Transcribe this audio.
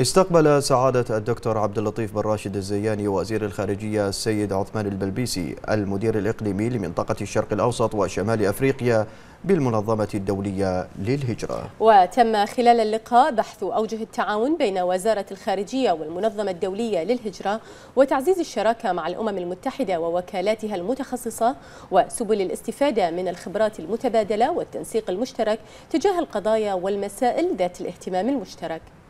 استقبل سعادة الدكتور عبد اللطيف بن راشد الزياني وزير الخارجية السيد عثمان البلبيسي المدير الإقليمي لمنطقة الشرق الأوسط وشمال أفريقيا بالمنظمة الدولية للهجرة وتم خلال اللقاء بحث أوجه التعاون بين وزارة الخارجية والمنظمة الدولية للهجرة وتعزيز الشراكة مع الأمم المتحدة ووكالاتها المتخصصة وسبل الاستفادة من الخبرات المتبادلة والتنسيق المشترك تجاه القضايا والمسائل ذات الاهتمام المشترك